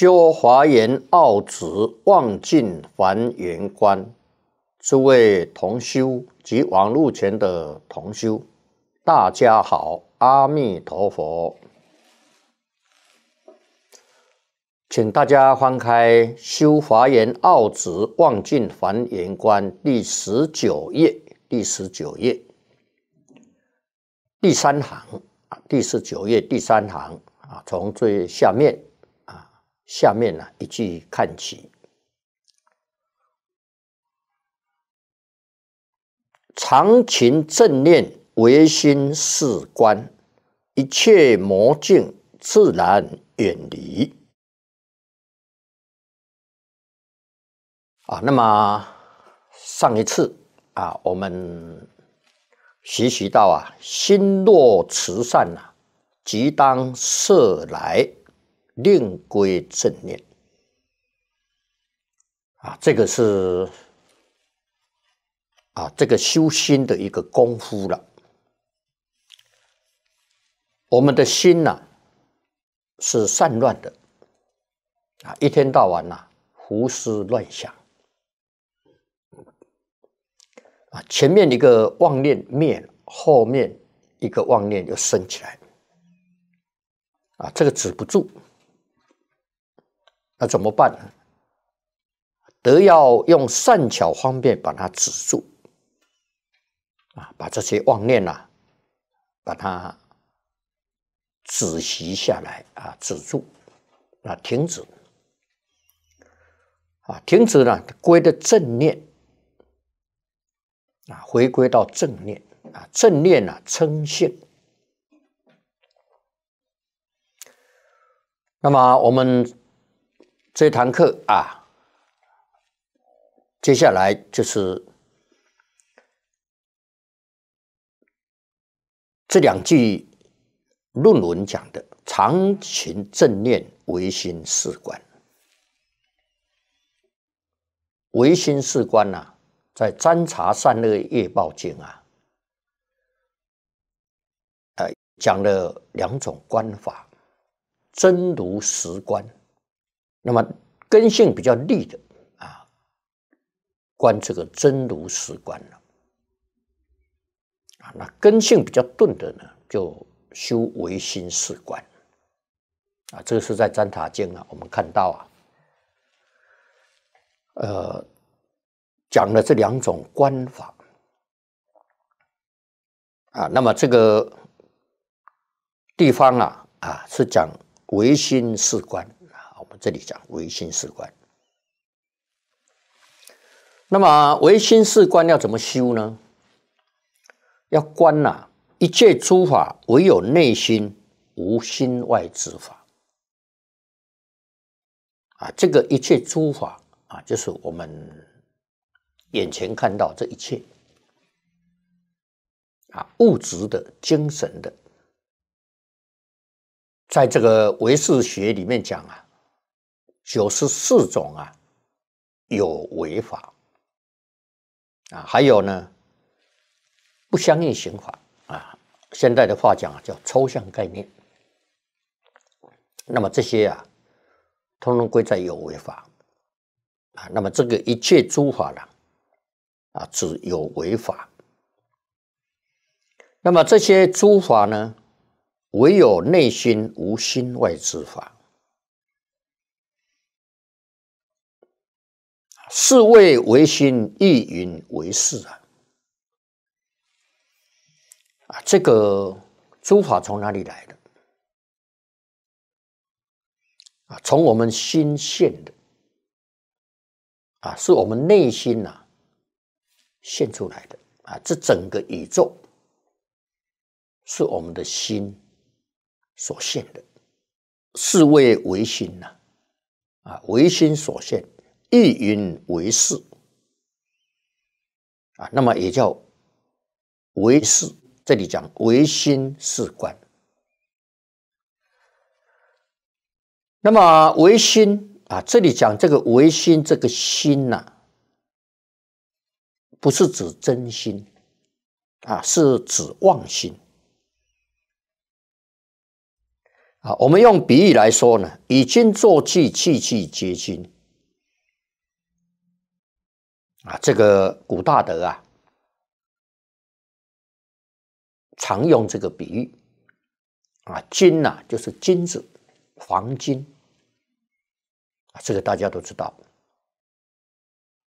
修华严奥旨望尽梵言观，诸位同修及网路前的同修，大家好，阿弥陀佛，请大家翻开《修华严奥旨望尽梵言观》第十九页，第十九页，第三行啊，第十九页第三行啊，从最下面。下面呢，一句看起，常勤正念，唯心是观，一切魔境自然远离。啊，那么上一次啊，我们学习到啊，心若慈善呐，即当摄来。令归正念啊，这个是啊，这个修心的一个功夫了。我们的心呢是散乱的啊，一天到晚呐胡思乱想啊，前面一个妄念灭了，后面一个妄念又升起来啊，这个止不住。那怎么办呢？得要用善巧方便把它止住，啊，把这些妄念呢，把它止息下来，啊，止住，啊，停止，啊，停止呢，归的正念，啊，回归到正念，啊，正念呢，称性。那么我们。这堂课啊，接下来就是这两句论文讲的“常勤正念，唯心是观”。唯心是观呐，在《簪茶善恶业报经》啊，讲了两种观法：真如实观。那么根性比较利的啊，观这个真如实观了啊，那根性比较钝的呢，就修唯心是观啊。这个是在《占塔经》啊，我们看到啊，呃，讲了这两种观法啊。那么这个地方啊啊，是讲唯心是观。这里讲唯心是观，那么唯心是观要怎么修呢？要观呐，一切诸法唯有内心，无心外之法。啊，这个一切诸法啊，就是我们眼前看到这一切，啊，物质的、精神的，在这个唯识学里面讲啊。九十四种啊，有违法啊，还有呢，不相应刑法啊，现在的话讲啊，叫抽象概念。那么这些啊，通通归在有违法啊。那么这个一切诸法呢，啊，只有违法。那么这些诸法呢，唯有内心无心外之法。是谓唯心亦云为事啊！啊，这个诸法从哪里来的？啊，从我们心现的。啊，是我们内心呐现出来的。啊，这整个宇宙是我们的心所现的。是为唯心呐！啊，唯心所现。意云为事啊，那么也叫为事。这里讲唯心是观。那么唯心啊，这里讲这个唯心，这个心呐，不是指真心啊，是指妄心啊。我们用比喻来说呢，以金作器，器器皆金。啊，这个古大德啊，常用这个比喻，啊，金呐，就是金子，黄金，啊，这个大家都知道，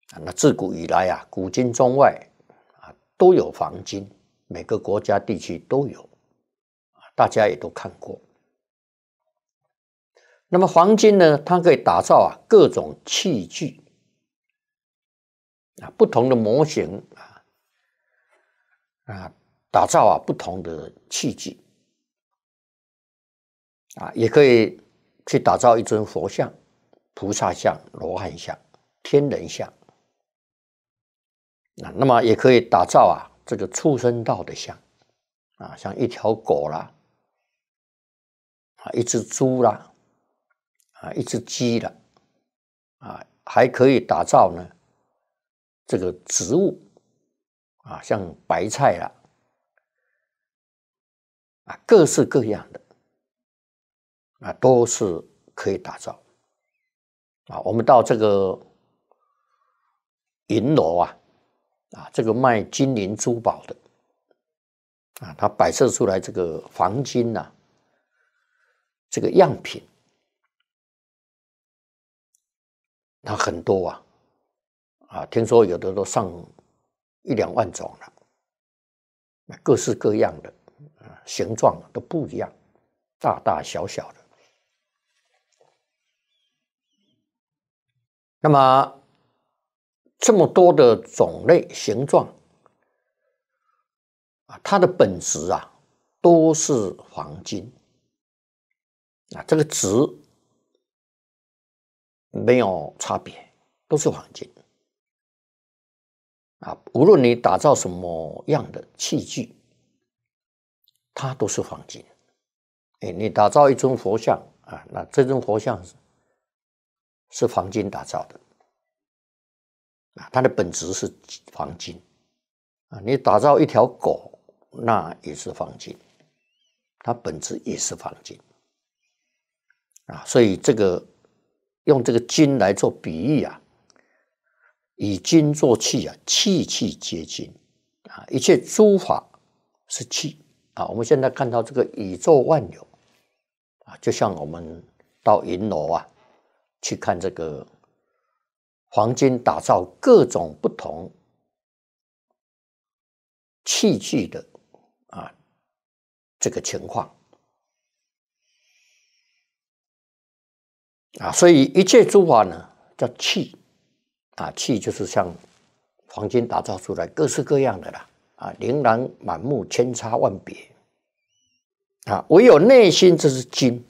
啊，那自古以来啊，古今中外，啊，都有黄金，每个国家地区都有，大家也都看过。那么黄金呢，它可以打造啊各种器具。啊，不同的模型啊啊，打造啊不同的器具啊，也可以去打造一尊佛像、菩萨像、罗汉像、天人像啊。那么也可以打造啊这个畜生道的像啊，像一条狗啦啊，一只猪啦啊，一只鸡啦啊，还可以打造呢。这个植物啊，像白菜啦，啊，各式各样的啊，都是可以打造。啊，我们到这个银楼啊，啊，这个卖金银珠宝的啊，他摆设出来这个黄金呐，这个样品，它很多啊。啊，听说有的都上一两万种了，各式各样的啊，形状都不一样，大大小小的。那么这么多的种类、形状啊，它的本质啊都是黄金啊，这个值没有差别，都是黄金。啊，无论你打造什么样的器具，它都是黄金。哎，你打造一尊佛像啊，那这尊佛像是是黄金打造的啊，它的本质是黄金啊。你打造一条狗，那也是黄金，它本质也是黄金啊。所以这个用这个金来做比喻啊。以金作器啊，器器皆金啊！一切诸法是器啊！我们现在看到这个宇宙万有啊，就像我们到银楼啊去看这个黄金打造各种不同器具的啊这个情况啊，所以一切诸法呢叫器。啊，气就是像黄金打造出来，各式各样的啦，啊，琳琅满目，千差万别，啊，唯有内心这是金，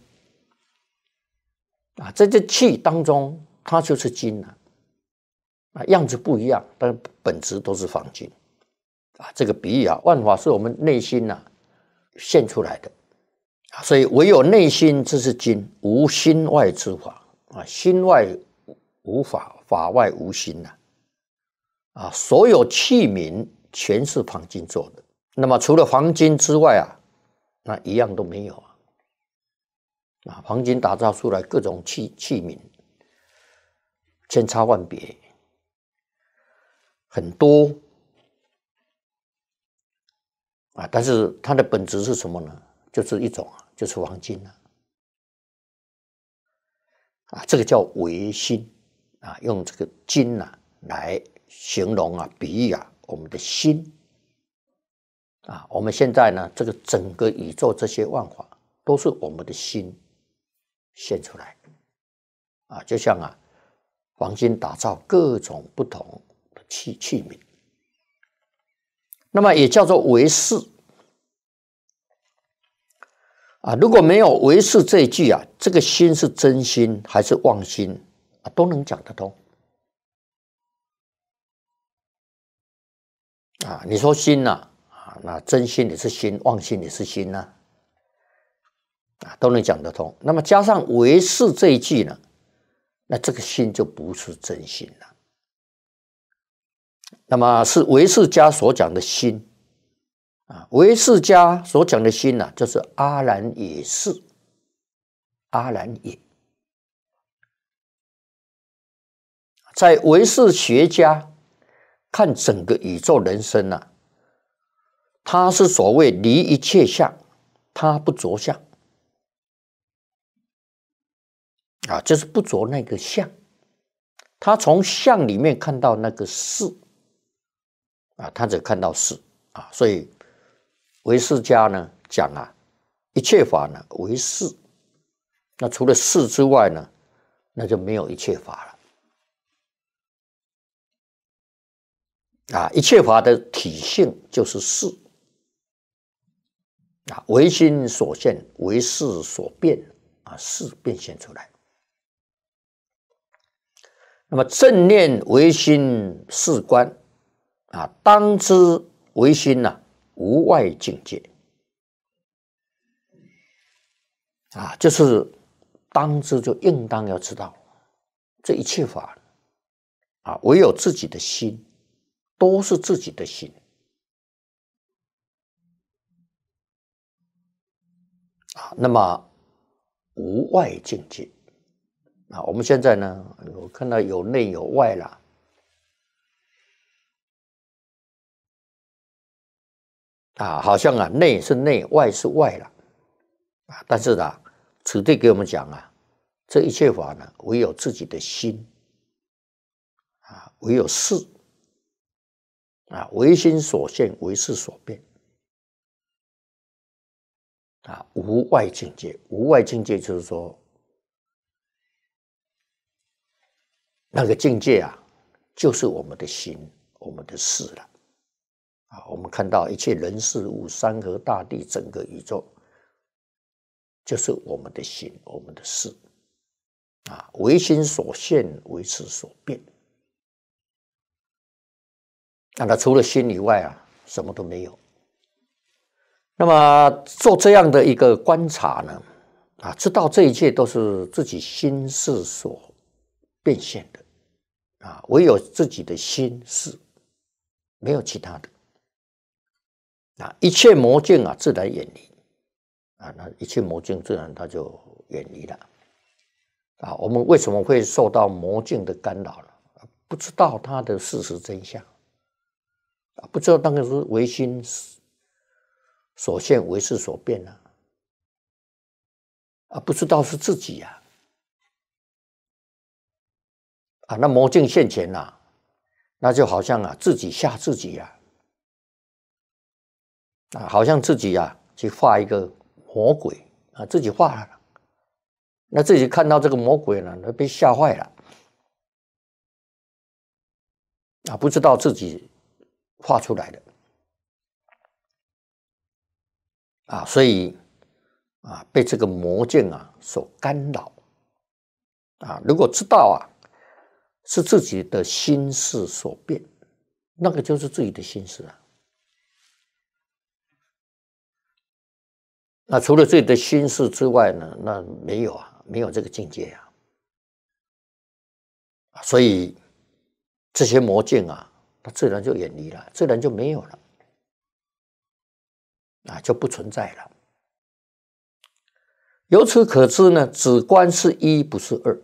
啊，在这气当中，它就是金了，啊，样子不一样，但是本质都是黄金，啊，这个比喻啊，万法是我们内心呐现出来的，啊，所以唯有内心这是金，无心外之法，啊，心外无法。法外无心呐，啊，所有器皿全是黄金做的。那么除了黄金之外啊，那一样都没有啊。啊，黄金打造出来各种器器皿，千差万别，很多啊。但是它的本质是什么呢？就是一种，就是黄金啊，啊，这个叫唯心。啊，用这个金呐来形容啊，比喻啊，我们的心。啊，我们现在呢，这个整个宇宙这些万法都是我们的心现出来。啊，就像啊，黄金打造各种不同的器器皿。那么也叫做为事。啊，如果没有为是”这一句啊，这个心是真心还是妄心？都能讲得通啊！你说心呐、啊，那真心也是心，妄心也是心呐、啊，都能讲得通。那么加上唯是这一句呢，那这个心就不是真心了。那么是唯是家所讲的心啊，唯是家所讲的心呢，就是阿兰也是，阿兰也。在唯识学家看整个宇宙人生呢，他是所谓离一切相，他不着相啊，就是不着那个相，他从相里面看到那个事啊，他只看到事啊，所以唯识家呢讲啊，一切法呢为事，那除了事之外呢，那就没有一切法了。啊，一切法的体性就是事，啊，唯心所现，唯事所变，啊，事变现出来。那么正念唯心事观，啊，当知唯心呐，无外境界，啊，就是当知就应当要知道，这一切法，啊，唯有自己的心。都是自己的心啊，那么无外境界啊。我们现在呢，我看到有内有外了啊，好像啊，内是内，外是外了啊。但是啊，此地给我们讲啊，这一切法呢，唯有自己的心啊，唯有事。啊，唯心所现，唯事所变。啊，无外境界，无外境界就是说，那个境界啊，就是我们的心，我们的事了。啊，我们看到一切人事物、山河大地、整个宇宙，就是我们的心，我们的事。啊，唯心所现，唯事所变。那他除了心以外啊，什么都没有。那么做这样的一个观察呢？啊，知道这一切都是自己心事所变现的啊，唯有自己的心事，没有其他的。啊，一切魔镜啊，自然远离啊。那一切魔镜自然它就远离了啊。我们为什么会受到魔镜的干扰了？不知道它的事实真相。啊，不知道当时是唯心所现唯事所变啊，啊，不知道是自己呀，啊，那魔镜现前呐，那就好像啊自己吓自己呀，啊，好像自己呀去画一个魔鬼啊，自己画了，那自己看到这个魔鬼呢，那被吓坏了，啊，不知道自己。画出来的啊，所以啊，被这个魔镜啊所干扰啊。如果知道啊，是自己的心事所变，那个就是自己的心事啊。那除了自己的心事之外呢？那没有啊，没有这个境界呀。所以这些魔镜啊。它自然就远离了，自然就没有了，啊，就不存在了。由此可知呢，子观是一不是二，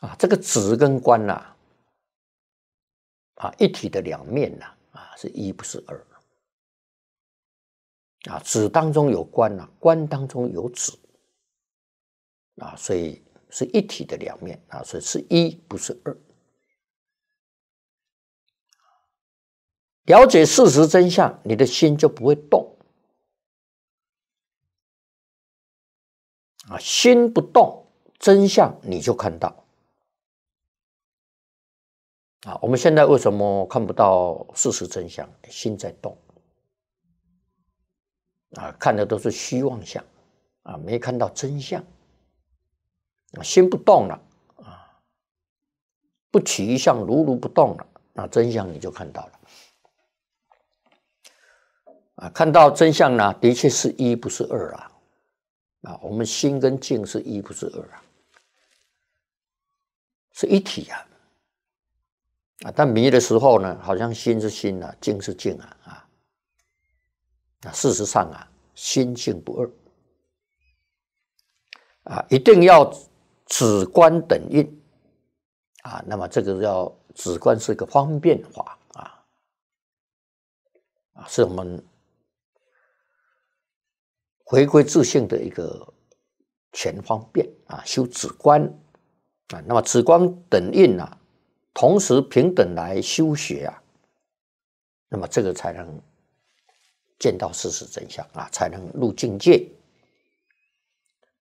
啊，这个子跟观呐，啊，一体的两面呐，啊，是一不是二，啊，子当中有观呐，观当中有子，啊，所以是一体的两面啊，所以是一不是二。了解事实真相，你的心就不会动。啊，心不动，真相你就看到。啊，我们现在为什么看不到事实真相？心在动。啊，看的都是虚妄相，啊，没看到真相。心不动了，啊，不起一相，如如不动了，那真相你就看到了。啊，看到真相呢，的确是一不是二啊！啊，我们心跟境是一不是二啊，是一体啊，啊，但迷的时候呢，好像心是心啊，境是境啊，啊，那事实上啊，心性不二啊，一定要止观等印啊，那么这个要止观是一个方便法啊，啊，是我们。回归自信的一个全方便啊，修止观啊，那么止观等印啊，同时平等来修学啊，那么这个才能见到事实真相啊，才能入境界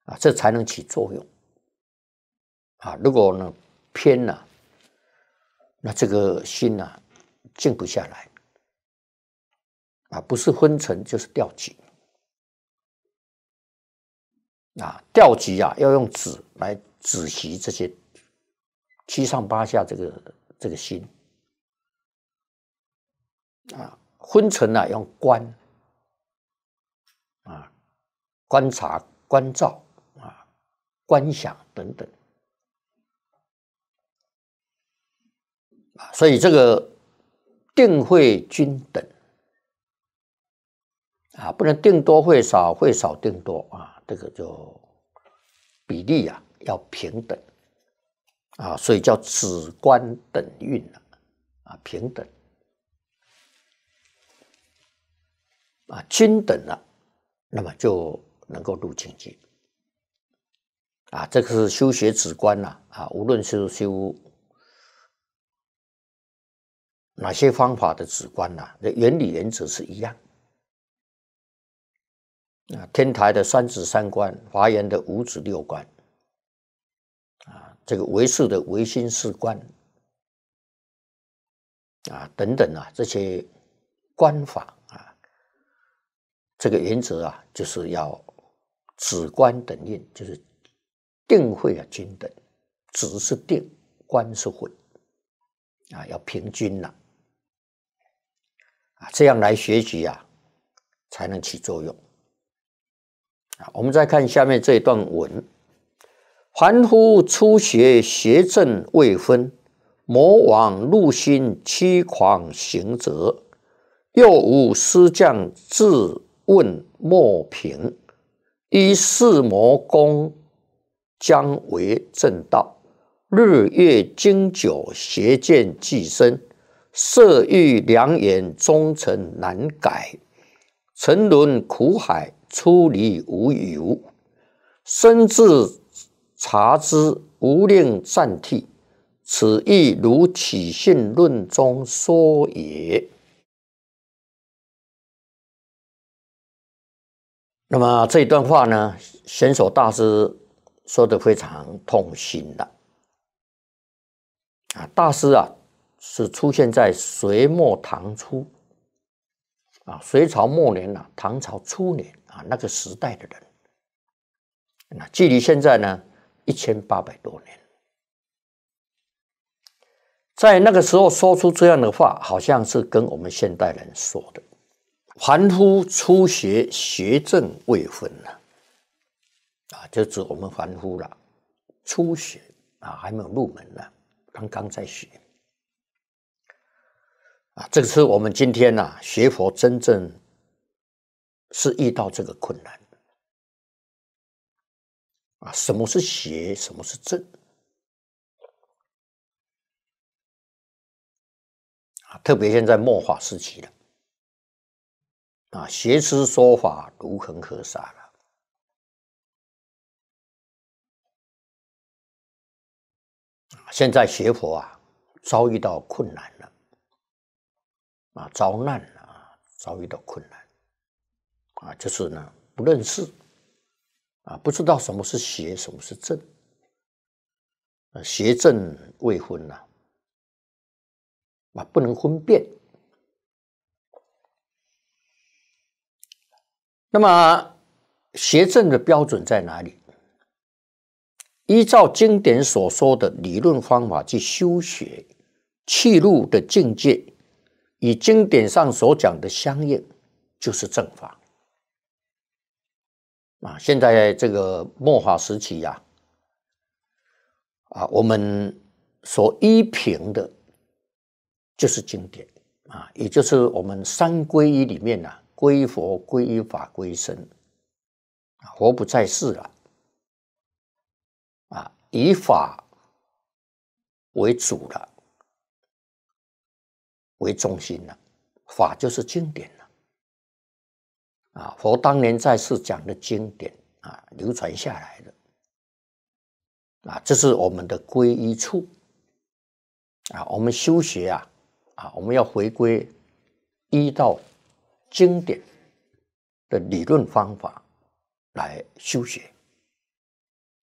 啊，这才能起作用啊。如果呢偏了，那这个心呢静不下来啊，不是昏沉就是掉井。啊，调集啊，要用止来止息这些七上八下这个这个心啊，昏沉啊，用观啊，观察、观照啊、观想等等啊，所以这个定慧均等啊，不能定多会少，会少定多啊。这个就比例啊要平等啊，所以叫止观等运啊，平等啊，均等了，那么就能够入清净啊。这个是修学止观呐啊，无论是修哪些方法的止观呐，的原理原则是一样。啊，天台的三子三观，华严的五子六观，啊，这个唯识的唯心四观，啊，等等啊，这些观法啊，这个原则啊，就是要止观等印，就是定慧啊均等，止是定，观是慧，啊，要平均呐。啊，这样来学习啊，才能起作用。我们再看下面这一段文：凡夫初学邪正未分，魔王入心，欺狂行者，又无师将，自问莫平，依恃魔功，将为正道。日月经久，邪见既深，色欲良言，终成难改，沉沦苦海。出离无由，身自察之，无令暂替。此亦如起信论中说也。那么这一段话呢，显手大师说的非常痛心的啊。大师啊，是出现在隋末唐初啊，隋朝末年呐，唐朝初年。那个时代的人，那距离现在呢一千八百多年，在那个时候说出这样的话，好像是跟我们现代人说的。凡夫初学，邪正未分呢，啊，就指我们凡夫了。初学啊，还没有入门呢，刚刚在学。啊，这是我们今天啊、学佛真正。是遇到这个困难啊！什么是邪，什么是正啊？特别现在末法时期了啊，邪师说法如恒河沙了现在邪佛啊，遭遇到困难了啊，遭难了，遭遇到困难。啊，就是呢，不认识，啊，不知道什么是邪，什么是正，邪正未婚呐，啊，不能分辨。那么，邪正的标准在哪里？依照经典所说的理论方法去修学，气入的境界，与经典上所讲的相应，就是正法。啊，现在这个末法时期呀，啊，我们所依凭的就是经典啊，也就是我们三皈依里面啊，皈依佛、皈依法、皈依僧啊，佛不在世了，啊，以法为主了，为中心了，法就是经典。啊，佛当年在世讲的经典啊，流传下来的啊，这是我们的归依处。啊，我们修学啊，啊，我们要回归一到经典的理论方法来修学。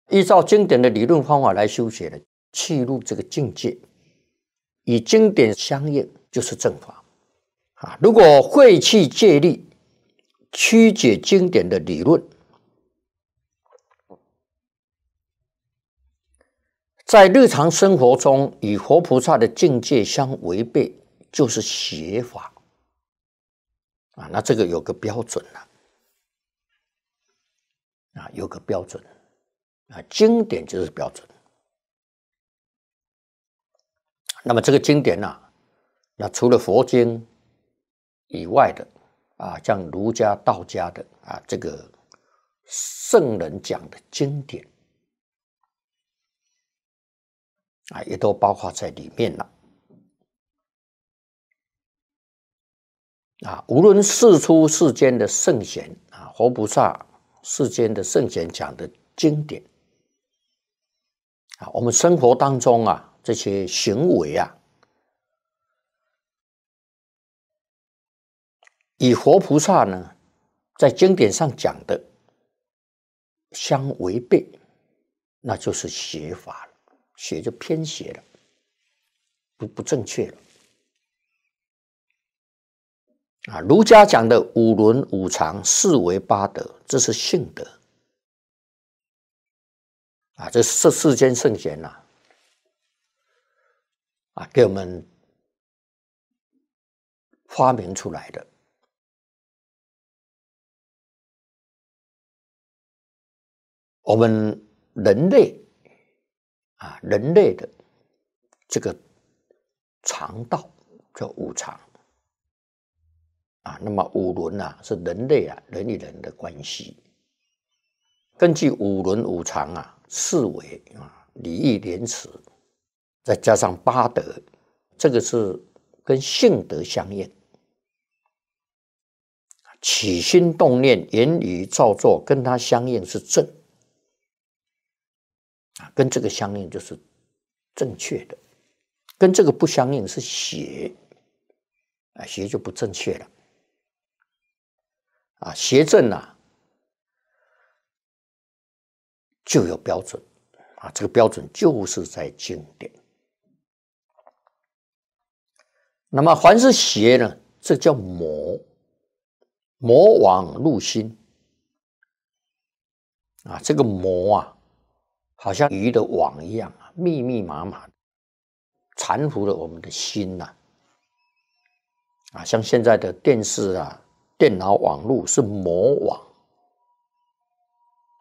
依照经典的理论方法来修学的，契入这个境界，与经典相应，就是正法。啊，如果晦气借力。曲解经典的理论，在日常生活中与佛菩萨的境界相违背，就是邪法啊。那这个有个标准呢，啊，有个标准啊，经典就是标准。那么这个经典呢，那除了佛经以外的。啊，像儒家、道家的啊，这个圣人讲的经典啊，也都包括在里面了。啊，无论世出世间的圣贤啊，活菩萨、世间的圣贤讲的经典啊，我们生活当中啊，这些行为啊。与活菩萨呢，在经典上讲的相违背，那就是邪法了，邪就偏邪了，不不正确了。啊，儒家讲的五伦五常四维八德，这是性德啊，这世世间圣贤呐，啊，给我们发明出来的。我们人类啊，人类的这个肠道叫五常啊，那么五伦啊是人类啊人与人的关系。根据五伦五常啊，四维啊礼义廉耻，再加上八德，这个是跟性德相应，起心动念、言语造作，跟它相应是正。啊，跟这个相应就是正确的，跟这个不相应是邪，啊，邪就不正确了。啊，邪正啊，就有标准，啊，这个标准就是在经典。那么，凡是邪呢，这叫魔，魔王入心，啊，这个魔啊。好像鱼的网一样，密密麻麻，缠缚了我们的心呐！啊，像现在的电视啊、电脑网络是魔网，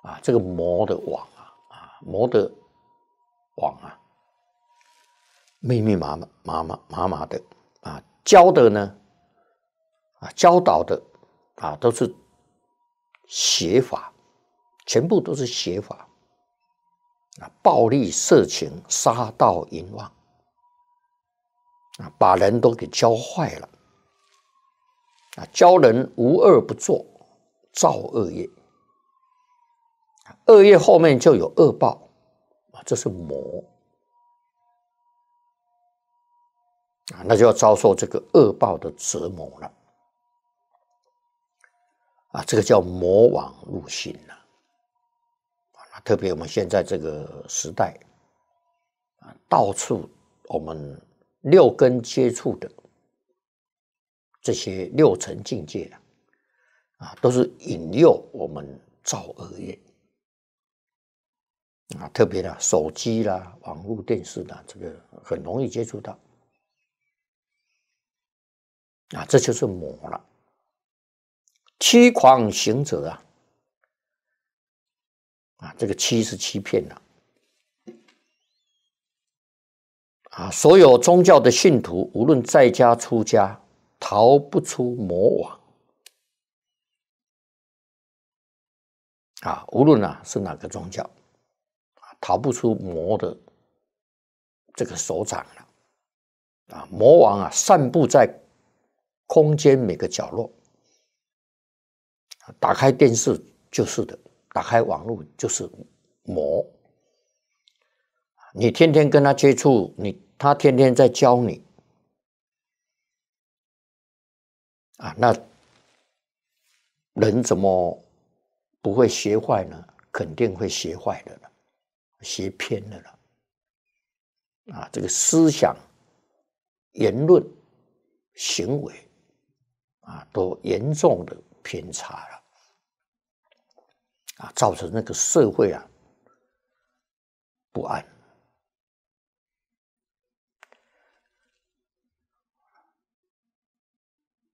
啊，这个魔的网啊，啊，魔的网啊，密密麻麻、麻麻麻麻的啊，教的呢，啊，教导的啊，都是邪法，全部都是邪法。啊，暴力、色情、杀盗淫妄，啊，把人都给教坏了，啊，教人无恶不作，造恶业，啊，恶业后面就有恶报，啊，这是魔，啊，那就要遭受这个恶报的折磨了，啊，这个叫魔王入侵呐。特别我们现在这个时代，啊，到处我们六根接触的这些六层境界啊，啊，都是引诱我们造恶业啊。特别的手机啦、网络、电视啦，这个很容易接触到啊，这就是魔了，痴狂行者啊！啊，这个欺是欺骗了。啊，所有宗教的信徒，无论在家出家，逃不出魔王。啊，无论啊是哪个宗教，啊，逃不出魔的这个手掌了。啊，魔王啊，散布在空间每个角落。打开电视就是的。打开网络就是魔，你天天跟他接触，你他天天在教你啊，那人怎么不会学坏呢？肯定会学坏的了，学偏的了，啊，这个思想、言论、行为啊，都严重的偏差了。啊，造成那个社会啊不安。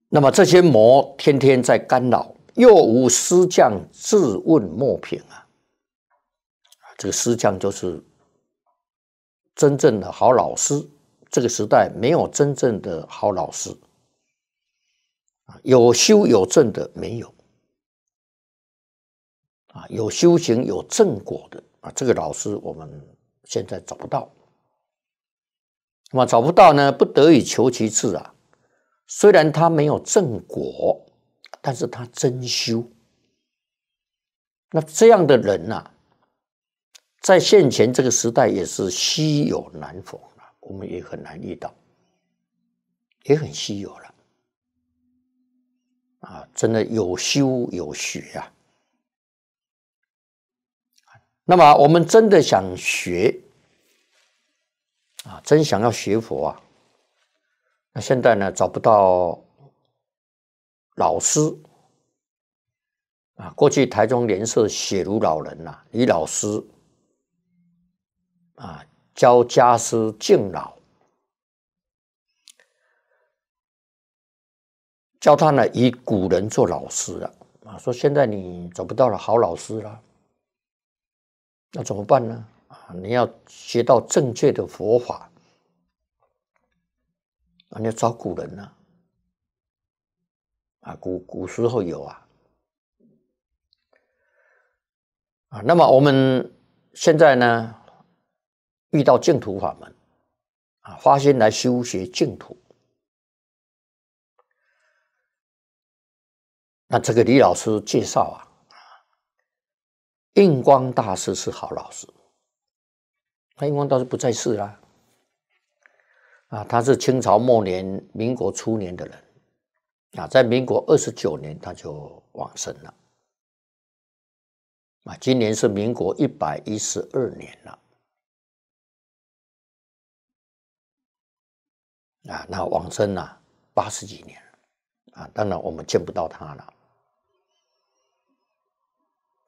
那么这些魔天天在干扰，又无师匠自问莫平啊。这个师匠就是真正的好老师。这个时代没有真正的好老师有修有证的没有。啊，有修行有正果的啊，这个老师我们现在找不到。那么找不到呢，不得已求其次啊。虽然他没有正果，但是他真修。那这样的人呐，在现前这个时代也是稀有难逢啊，我们也很难遇到，也很稀有了。啊，真的有修有学啊。那么我们真的想学啊，真想要学佛啊？那现在呢，找不到老师啊？过去台中联社写如老人呐，李老师啊，教家师敬老，教他呢以古人做老师啊。啊。说现在你找不到了好老师了。那怎么办呢？啊，你要学到正确的佛法，啊，你要找古人呢，啊，古古时候有啊，啊，那么我们现在呢，遇到净土法门，啊，发心来修学净土，那这个李老师介绍啊。印光大师是好老师，那印光大师不在世了啊，他是清朝末年、民国初年的人啊，在民国二十九年他就往生了啊，今年是民国一百一十二年了啊，那往生了八十几年啊，当然我们见不到他了。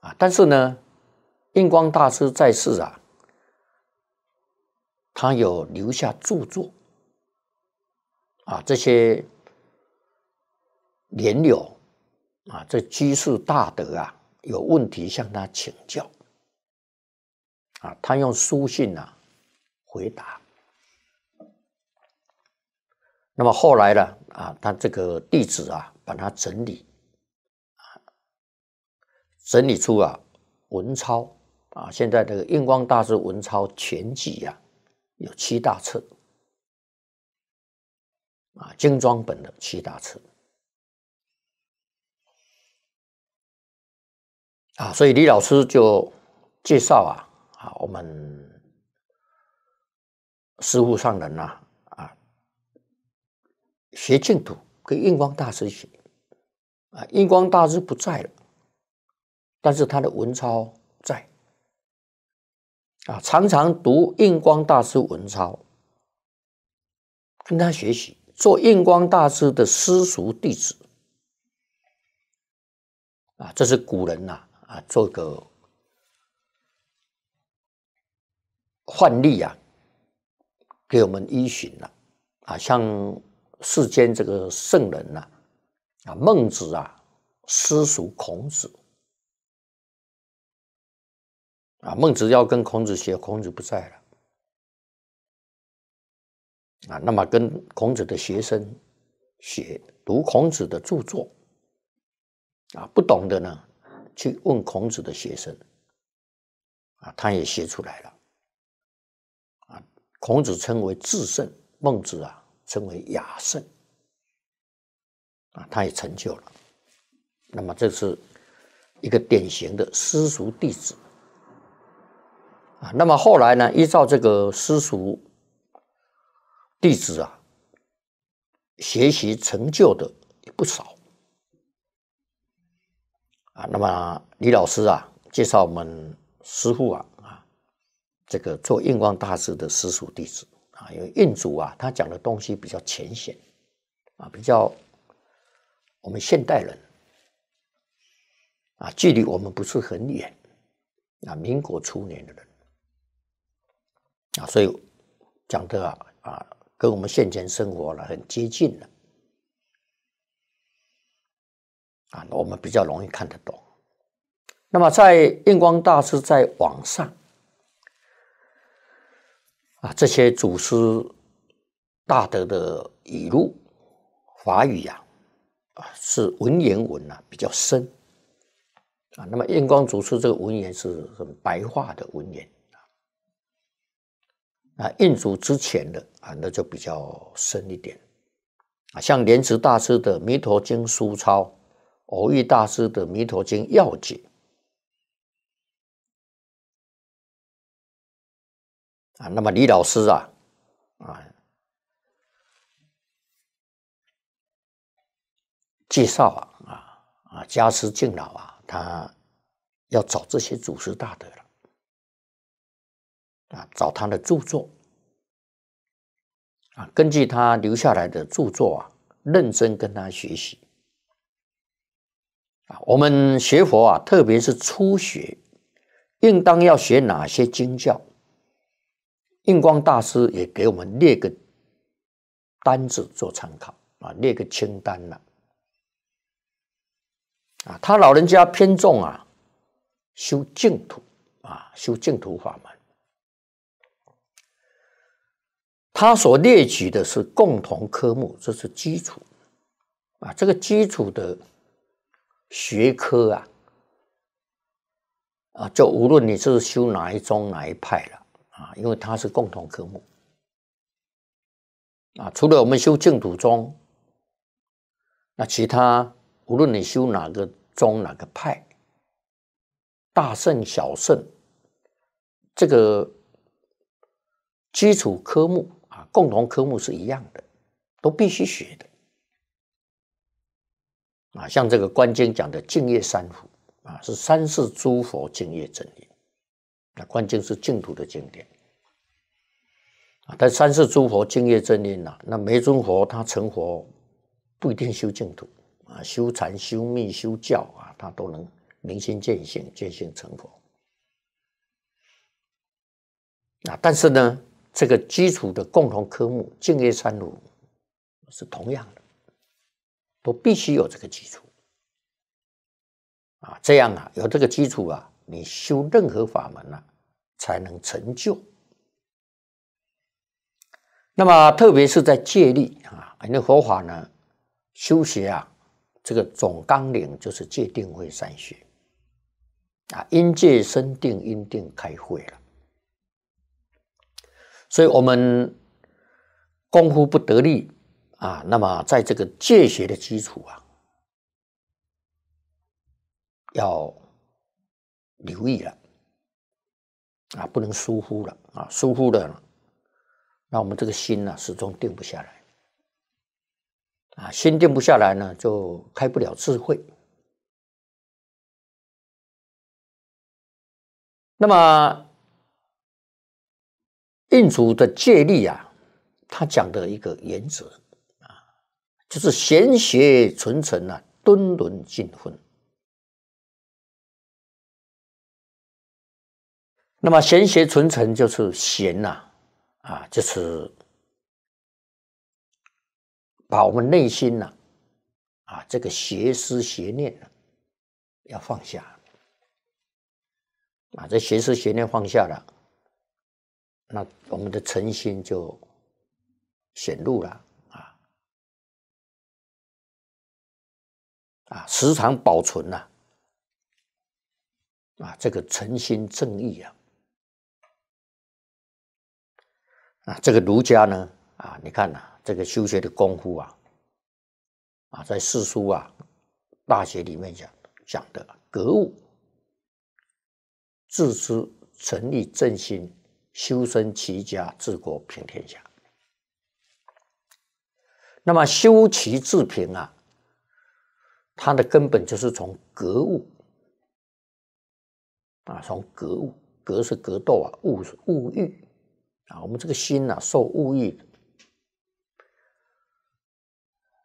啊，但是呢，印光大师在世啊，他有留下著作啊，这些年柳啊，这居士大德啊，有问题向他请教啊，他用书信啊回答。那么后来呢，啊，他这个弟子啊，把他整理。整理出啊文钞啊，现在这个印光大师文钞全集啊，有七大册啊，精装本的七大册啊，所以李老师就介绍啊啊，我们师傅上人呐啊，学净土跟印光大师学啊，印光大师不在了。但是他的文钞在啊，常常读印光大师文钞，跟他学习，做印光大师的私塾弟子啊，这是古人呐啊，做个范例啊，给我们依循了啊，像世间这个圣人呐啊，孟子啊，私塾孔子。啊，孟子要跟孔子学，孔子不在了，啊，那么跟孔子的学生学，读孔子的著作，啊，不懂的呢，去问孔子的学生，啊，他也写出来了，啊，孔子称为至圣，孟子啊称为雅圣，啊，他也成就了，那么这是一个典型的私塾弟子。啊，那么后来呢？依照这个私塾弟子啊，学习成就的也不少。啊，那么李老师啊，介绍我们师傅啊，啊，这个做印光大师的私塾弟子啊，因为印祖啊，他讲的东西比较浅显，啊，比较我们现代人，啊，距离我们不是很远，啊，民国初年的人。啊，所以讲的啊啊，跟我们现前生活呢很接近的，啊，我们比较容易看得懂。那么在印光大师在网上啊，这些祖师大德的语录法语呀，啊，是文言文啊，比较深。啊，那么印光祖师这个文言是很白话的文言。啊，印祖之前的啊，那就比较深一点啊，像莲池大师的《弥陀经疏钞》，偶遇大师的《弥陀经要解》啊，那么李老师啊啊，介绍啊啊啊，加持敬老啊，他要找这些祖师大德了。啊，找他的著作，啊，根据他留下来的著作啊，认真跟他学习。啊，我们学佛啊，特别是初学，应当要学哪些经教？印光大师也给我们列个单子做参考，啊，列个清单了。啊，他老人家偏重啊，修净土啊，修净土法门。他所列举的是共同科目，这是基础啊。这个基础的学科啊，啊，就无论你是修哪一宗哪一派了啊，因为它是共同科目啊。除了我们修净土宗，那其他无论你修哪个宗哪个派，大圣小圣，这个基础科目。共同科目是一样的，都必须学的啊。像这个观经讲的净业三福啊，是三世诸佛净业正因。那观经是净土的经典啊。但三世诸佛净业正因呢？那梅尊佛他成佛不一定修净土啊，修禅、修密、修教啊，他都能明心见性、见性成佛啊。但是呢？这个基础的共同科目《静夜参鲁》是同样的，都必须有这个基础啊！这样啊，有这个基础啊，你修任何法门啊，才能成就。那么，特别是在戒律啊，那佛法呢，修学啊，这个总纲领就是戒定慧三学啊，因戒生定，因定开慧了。所以我们功夫不得力啊，那么在这个戒学的基础啊，要留意了啊，不能疏忽了啊，疏忽了，那我们这个心呢，始终定不下来啊，心定不下来呢，就开不了智慧，那么。印祖的戒律啊，他讲的一个原则啊，就是贤学纯诚啊，敦伦尽分。那么贤学纯诚就是贤呐，啊，就是把我们内心呐，啊，这个邪思邪念啊，要放下，把这邪思邪念放下了。那我们的诚心就显露了啊啊，时常保存呐啊，这个诚心正义啊啊，这个儒家呢啊，你看呐，这个修学的功夫啊啊，在四书啊大学里面讲讲的格物、致知、诚意、正心。修身齐家治国平天下。那么，修齐治平啊，它的根本就是从格物啊，从格物。格是格斗啊，物是物欲啊，我们这个心啊，受物欲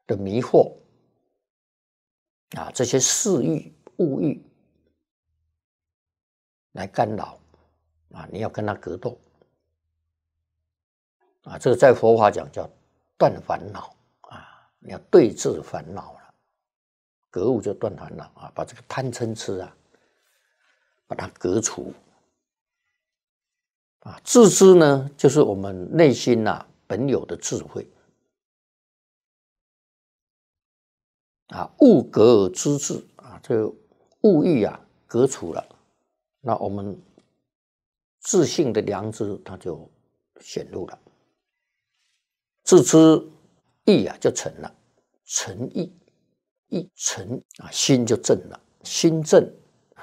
的迷惑啊，这些世欲、物欲来干扰。啊，你要跟他格斗，啊，这个在佛法讲叫断烦恼啊，你要对治烦恼了，格物就断烦恼啊，把这个贪嗔痴啊，把它格除，啊，自知呢，就是我们内心呐本有的智慧，啊，物格而知至啊，这物欲啊，格除了，那我们。自信的良知，它就显露了；自知义啊，就成了诚意，一诚啊，心就正了。心正，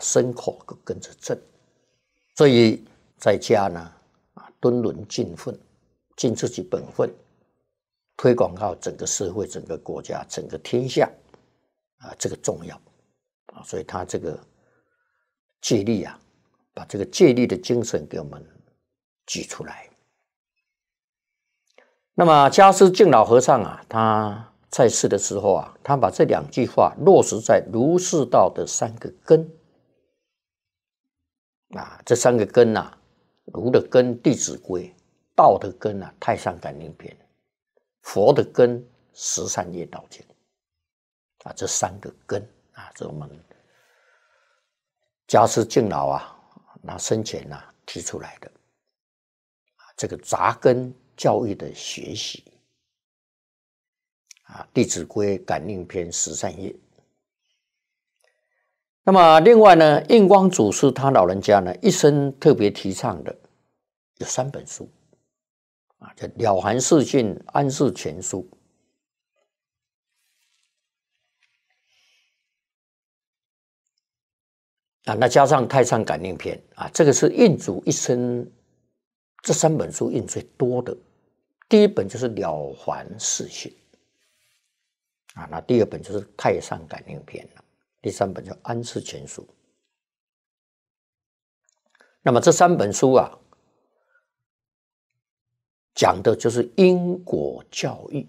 身口跟跟着正。所以，在家呢，啊，敦伦尽分，尽自己本分，推广到整个社会、整个国家、整个天下，啊，这个重要啊。所以他这个借力啊。把这个借力的精神给我们举出来。那么，家师敬老和尚啊，他在世的时候啊，他把这两句话落实在儒释道的三个根啊，这三个根啊，儒的根《弟子规》，道的根啊《太上感应篇》，佛的根《十三夜道经》啊，这三个根啊，这我们家师敬老啊。那生前呢提出来的啊，这个扎根教育的学习啊，《弟子规》感应篇十三页。那么另外呢，印光祖师他老人家呢一生特别提倡的有三本书啊，叫《了凡四训》《安世全书》。啊，那加上《太上感应篇》啊，这个是印主一生这三本书印最多的。第一本就是《了凡四训》啊，那第二本就是《太上感应篇》了，第三本叫《安世全书》。那么这三本书啊，讲的就是因果教育。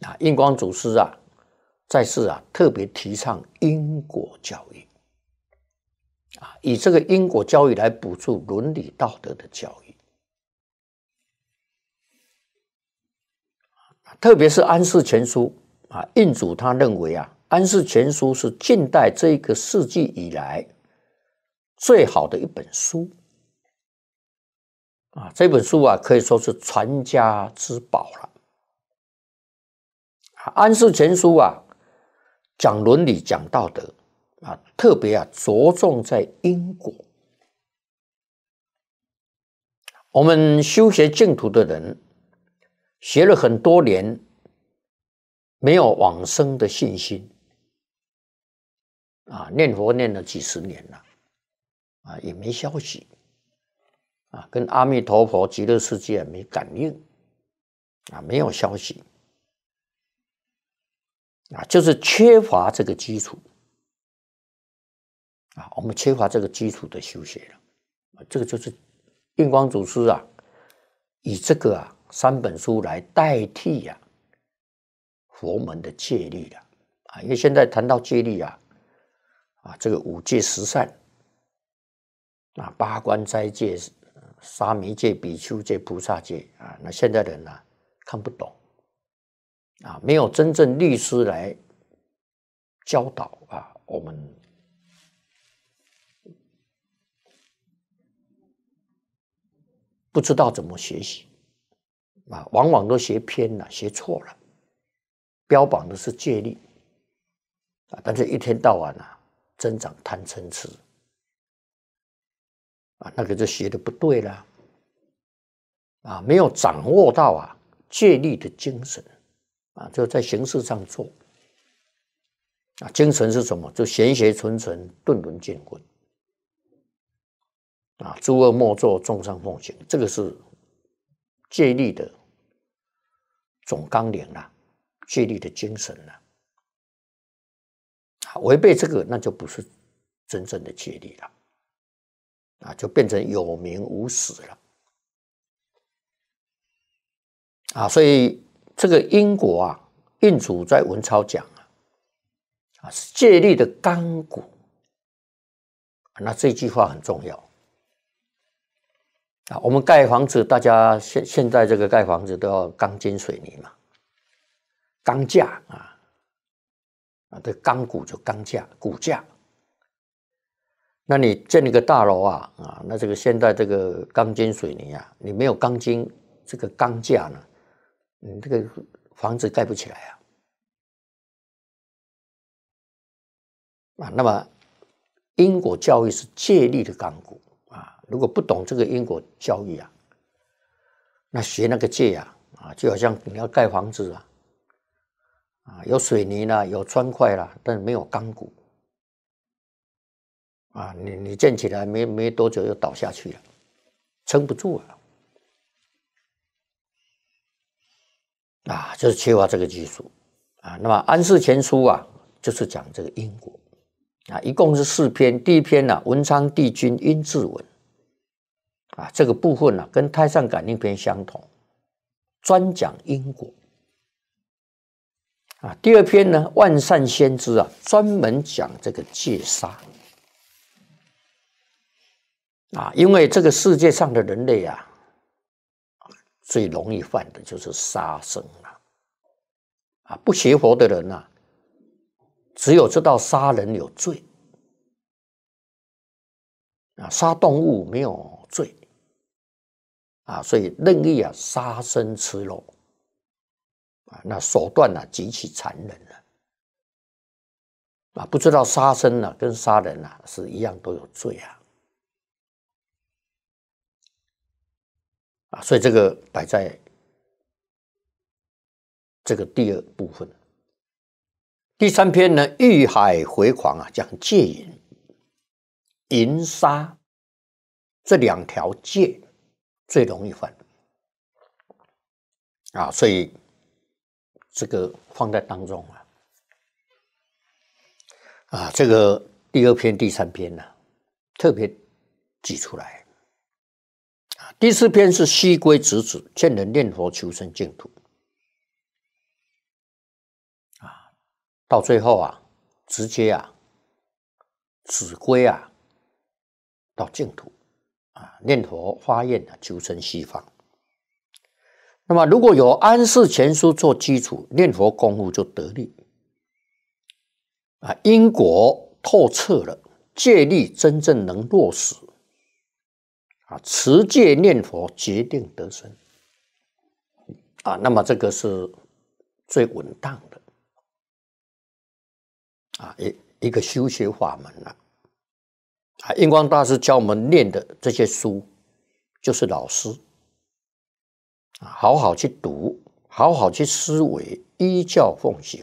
啊，印光祖师啊。再是啊，特别提倡因果教育啊，以这个因果教育来补助伦理道德的教育。特别是《安世全书》啊，印主他认为啊，《安世全书》是近代这个世纪以来最好的一本书啊，这本书啊可以说是传家之宝了啊，《安世全书》啊。讲伦理，讲道德，啊，特别啊，着重在因果。我们修学净土的人，学了很多年，没有往生的信心，啊，念佛念了几十年了，啊，也没消息，啊，跟阿弥陀佛极乐世界没感应，啊，没有消息。啊，就是缺乏这个基础啊，我们缺乏这个基础的修学了。这个就是印光祖师啊，以这个啊三本书来代替呀佛门的戒律了啊。因为现在谈到戒律啊，啊这个五戒十善啊八关斋戒、沙弥戒、比丘戒、菩萨戒啊，那现在人呢看不懂。啊，没有真正律师来教导啊，我们不知道怎么学习啊，往往都学偏了，学错了，标榜的是借力啊，但是一天到晚啊，增长贪嗔痴啊，那个就学的不对了啊，没有掌握到啊借力的精神。啊，就在形式上做。啊，精神是什么？就贤学纯纯，顿轮见分。啊，诸恶莫作，众善奉行。这个是借力的总纲领啦，借力的精神呢。啊，违背这个，那就不是真正的借力了。啊，就变成有名无实了。啊，所以。这个因果啊，印主在文超讲啊，啊是借力的钢骨。那这句话很重要啊。我们盖房子，大家现现在这个盖房子都要钢筋水泥嘛，钢架啊，啊这钢骨就钢架骨架。那你建一个大楼啊，啊那这个现在这个钢筋水泥啊，你没有钢筋这个钢架呢？你这个房子盖不起来啊！啊，那么因果教育是借力的钢骨啊，如果不懂这个因果教育啊，那学那个借啊啊，就好像你要盖房子啊，啊，有水泥啦，有砖块啦，但是没有钢骨啊，你你建起来没没多久又倒下去了，撑不住啊。啊，就是缺乏这个技术啊。那么《安世全书》啊，就是讲这个因果啊，一共是四篇。第一篇呢，《文昌帝君阴字文》啊，这个部分呢，跟《太上感应篇》相同，专讲因果啊。第二篇呢，《万善先知》啊，专门讲这个戒杀啊，因为这个世界上的人类啊。最容易犯的就是杀生了，啊，不学佛的人呢，只有知道杀人有罪，啊，杀动物没有罪，啊，所以任意啊杀生吃肉，啊，那手段呢极其残忍了，啊，不知道杀生呢跟杀人呢是一样都有罪啊。啊，所以这个摆在这个第二部分，第三篇呢，遇海回狂啊，讲戒淫、淫杀这两条戒最容易犯啊，所以这个放在当中啊，啊，这个第二篇、第三篇呢，特别举出来。第四篇是《西归子子》，劝人念佛求生净土。啊，到最后啊，直接啊，子规啊，到净土啊，念佛发愿啊，求生西方。那么，如果有《安世全书》做基础，念佛功夫就得力。啊，因果透彻了，借力真正能落实。啊，持戒念佛，决定得生。啊，那么这个是最稳当的。啊，一一个修学法门了。啊，印光大师教我们念的这些书，就是老师。啊，好好去读，好好去思维，依教奉行。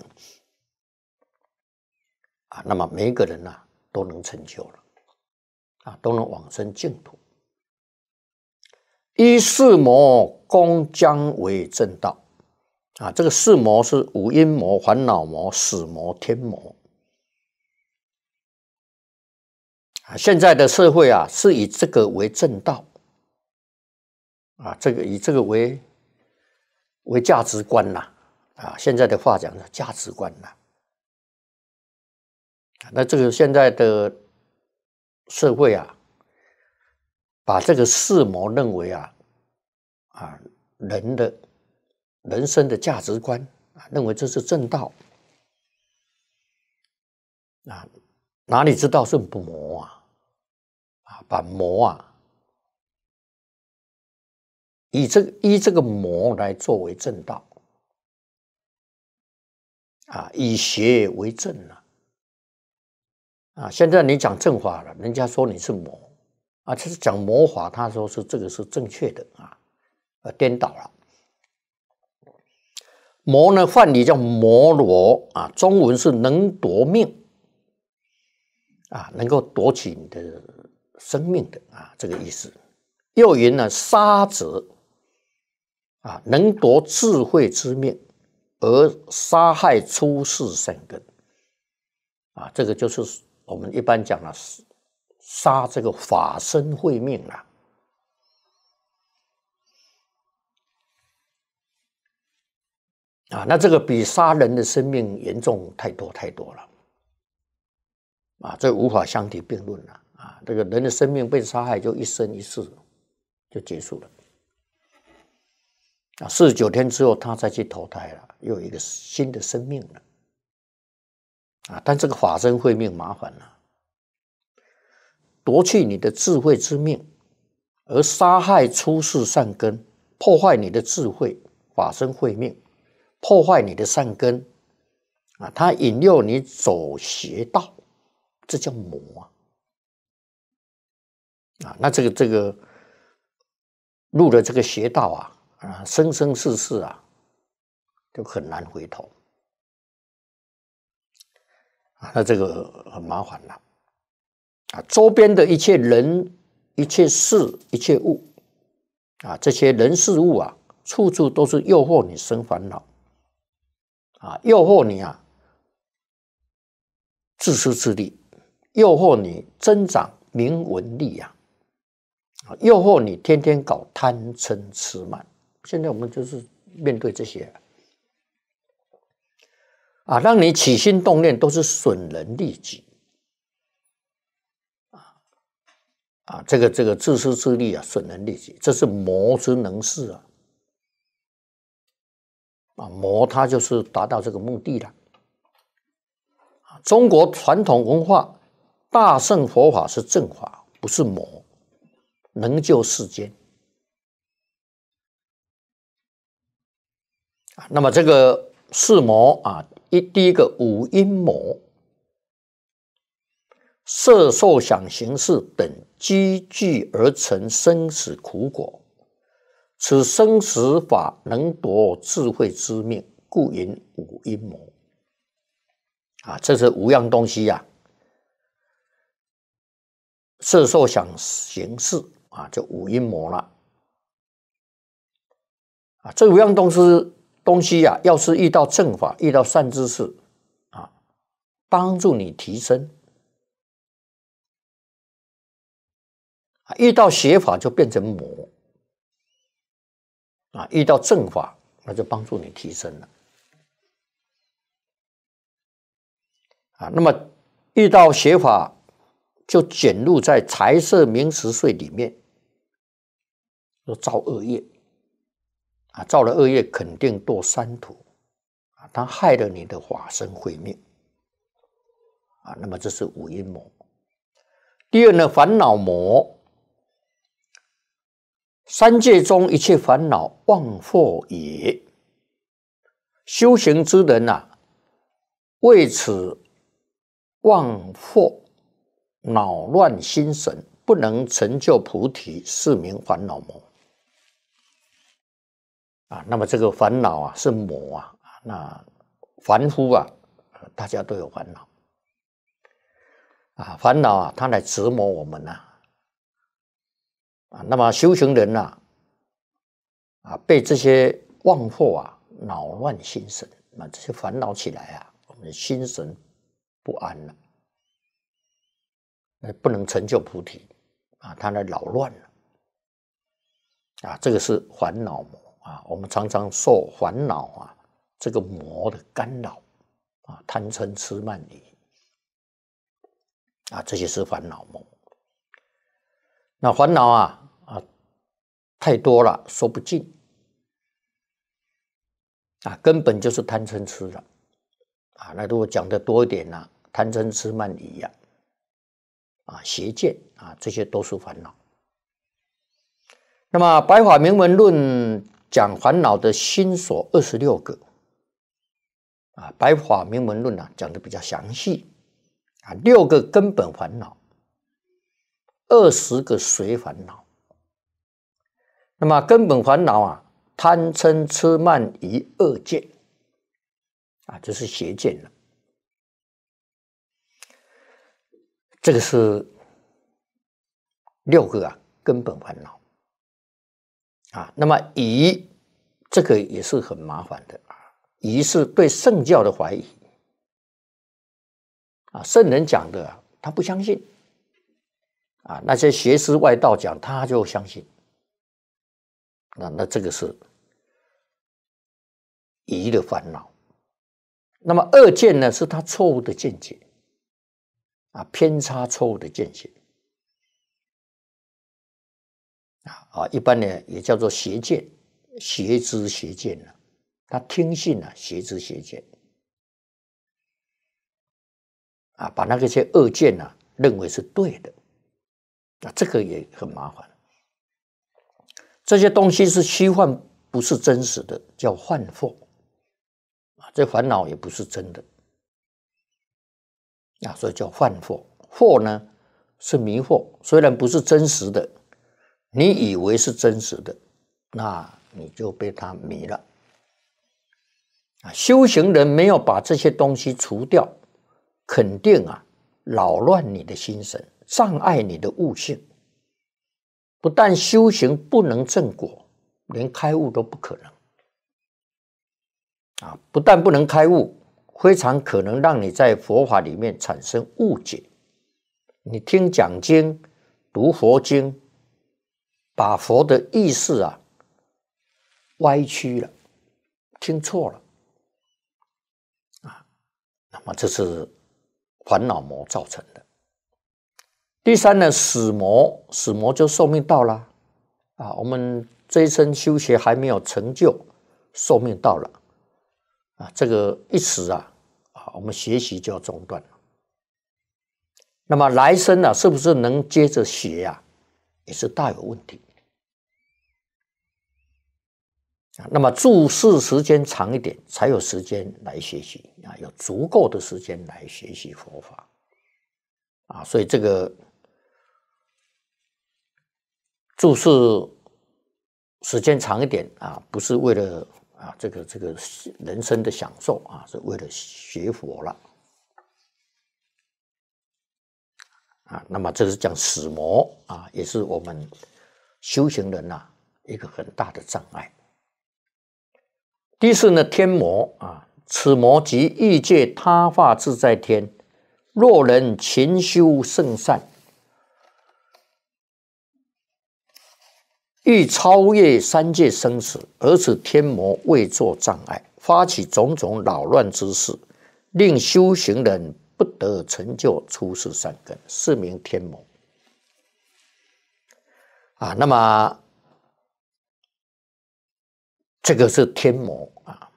啊，那么每一个人呢，都能成就了。啊，都能往生净土。依四魔攻将为正道，啊，这个四魔是五阴魔、烦恼魔、死魔、天魔，啊，现在的社会啊，是以这个为正道，啊，这个以这个为为价值观呐，啊，现在的话讲叫价值观呐，啊，那这个现在的社会啊。把这个世魔认为啊啊人的人生的价值观啊，认为这是正道啊，哪里知道是不魔啊啊？把魔啊以这以这个魔来作为正道啊，以邪为正啊。啊？现在你讲正话了，人家说你是魔。啊，其是讲魔法，他说是这个是正确的啊，呃，颠倒了。魔呢，梵语叫魔罗啊，中文是能夺命啊，能够夺取你的生命的啊，这个意思。又云呢，杀者啊，能夺智慧之命，而杀害出世善根啊，这个就是我们一般讲的是。杀这个法身慧命了啊！那这个比杀人的生命严重太多太多了啊！这无法相提并论了啊！这个人的生命被杀害，就一生一世就结束了啊！四十九天之后，他再去投胎了，又有一个新的生命了啊！但这个法身慧命麻烦了。夺去你的智慧之命，而杀害出世善根，破坏你的智慧法身慧命，破坏你的善根啊！他引诱你走邪道，这叫魔啊！那这个这个入了这个邪道啊啊，生生世世啊，就很难回头啊！那这个很麻烦了。啊，周边的一切人、一切事、一切物，啊，这些人事物啊，处处都是诱惑你生烦恼，啊，诱惑你啊，自私自利，诱惑你增长名闻利养，啊，诱惑你天天搞贪嗔痴慢。现在我们就是面对这些，啊，让你起心动念都是损人利己。啊，这个这个自私自利啊，损人利己，这是魔之能事啊！啊，魔它就是达到这个目的的。啊，中国传统文化，大圣佛法是正法，不是魔，能救世间。啊，那么这个是魔啊，一第一个五阴魔，色、受、想、行、识等。积聚而成生死苦果，此生死法能夺智慧之命，故名五阴魔。啊，这是五样东西呀。色受想行识啊，就五阴魔了。啊，这五样东西东西呀，要是遇到正法，遇到善知识，啊，帮助你提升。遇到邪法就变成魔，啊，遇到正法那就帮助你提升了，啊，那么遇到邪法就卷入在财色名食睡里面，就造恶业，啊，造了恶业肯定堕三途，啊，它害了你的法身毁灭，啊，那么这是五阴魔。第二呢，烦恼魔。三界中一切烦恼妄惑也，修行之人呐，为此妄惑恼乱心神，不能成就菩提，是名烦恼魔啊。那么这个烦恼啊，是魔啊。那凡夫啊，大家都有烦恼啊，烦恼啊，他来折磨我们啊。啊，那么修行人呢？啊，被这些妄惑啊，扰乱心神。那这些烦恼起来啊，我们的心神不安了，那不能成就菩提啊，他来扰乱了。啊，这个是烦恼魔啊，我们常常受烦恼啊这个魔的干扰啊，贪嗔痴慢疑啊，这些是烦恼魔。那烦恼啊。太多了，说不尽啊！根本就是贪嗔痴了啊！那如果讲的多一点呢？贪嗔痴慢疑啊，啊，邪见啊，这些都是烦恼。那么《白法明文论》讲烦恼的心所二十六个啊，《白法明文论》呢讲的比较详细啊，六个根本烦恼，二十个随烦恼。那么根本烦恼啊，贪嗔痴慢疑恶见啊，这是邪见了。这个是六个啊，根本烦恼啊。那么疑这个也是很麻烦的啊，疑是对圣教的怀疑啊，圣人讲的啊，他不相信啊，那些邪师外道讲他就相信。那那这个是疑的烦恼，那么二见呢，是他错误的见解啊，偏差错误的见解啊啊，一般呢也叫做邪见、邪知、邪见啊，他听信了邪知邪见，啊，把那个些恶见呢认为是对的，那这个也很麻烦。这些东西是虚幻，不是真实的，叫幻惑啊。这烦恼也不是真的，啊，所以叫幻惑。惑呢是迷惑，虽然不是真实的，你以为是真实的，那你就被他迷了啊。修行人没有把这些东西除掉，肯定啊，扰乱你的心神，障碍你的悟性。不但修行不能正果，连开悟都不可能。啊，不但不能开悟，非常可能让你在佛法里面产生误解。你听讲经、读佛经，把佛的意思啊歪曲了、听错了，啊，那么这是烦恼魔造成的。第三呢，死魔，死魔就寿命到了啊！我们这一生修学还没有成就，寿命到了啊，这个一死啊，啊，我们学习就要中断了。那么来生呢，是不是能接着学呀？也是大有问题啊！那么住世时间长一点，才有时间来学习啊，有足够的时间来学习佛法啊，所以这个。注释时间长一点啊，不是为了啊这个这个人生的享受啊，是为了学佛了啊。那么这是讲死魔啊，也是我们修行人呐一个很大的障碍。第四呢，天魔啊，此魔即欲界他化自在天，若人勤修圣善。欲超越三界生死，而此天魔未作障碍，发起种种扰乱之事，令修行人不得成就出世善根，是名天魔。啊，那么这个是天魔啊。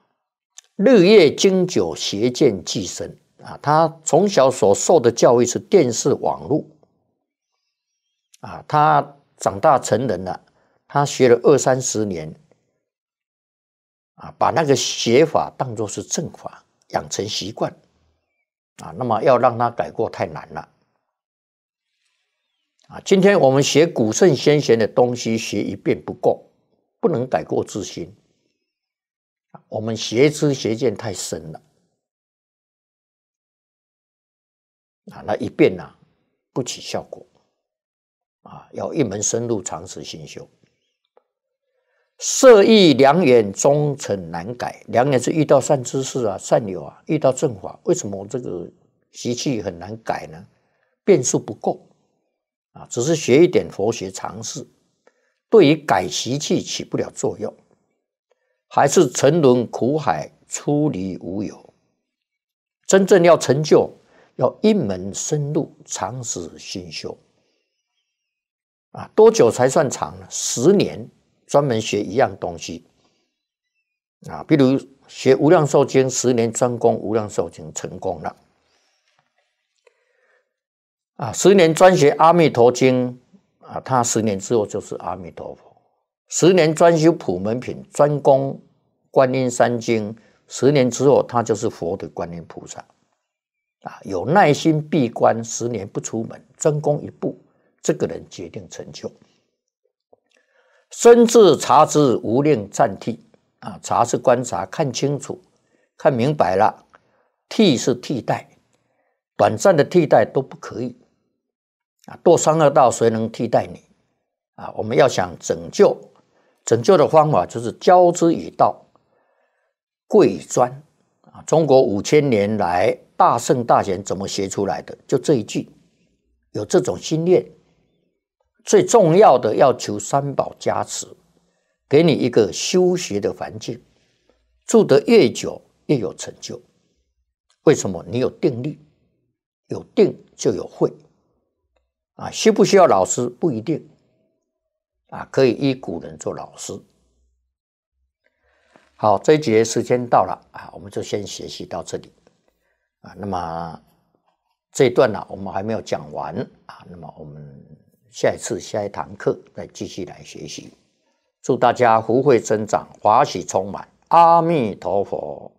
日夜经久，邪见寄生啊，他从小所受的教育是电视网络啊，他长大成人了。他学了二三十年，啊，把那个写法当作是正法，养成习惯，啊，那么要让他改过太难了，啊，今天我们学古圣先贤的东西，学一遍不够，不能改过自新，我们学知学见太深了，啊，那一遍呢不起效果，啊，要一门深入，长时心修。色欲良缘，终成难改。良缘是遇到善知识啊，善友啊，遇到正法。为什么这个习气很难改呢？变数不够啊，只是学一点佛学常识，对于改习气起不了作用，还是沉沦苦海，出离无有。真正要成就，要一门深入，常识心修啊。多久才算长呢？十年。专门学一样东西，啊，比如学《无量寿经》十年专攻《无量寿经》成功了，啊，十年专学《阿弥陀经》，啊，他十年之后就是阿弥陀佛。十年专修普门品，专攻《观音三经》，十年之后他就是佛的观音菩萨。啊，有耐心闭关十年不出门，专攻一部，这个人决定成就。生字察之，无令暂替啊！察是观察，看清楚，看明白了。替是替代，短暂的替代都不可以啊！堕三恶道，谁能替代你啊？我们要想拯救，拯救的方法就是交之以道，贵专啊！中国五千年来大圣大贤怎么学出来的？就这一句，有这种心念。最重要的要求三宝加持，给你一个修学的环境，住得越久越有成就。为什么？你有定力，有定就有慧。啊，需不需要老师不一定。啊，可以依古人做老师。好，这一节时间到了啊，我们就先学习到这里。啊，那么这一段呢，我们还没有讲完啊，那么我们。下一次下一堂课再继续来学习，祝大家福慧增长，华喜充满，阿弥陀佛。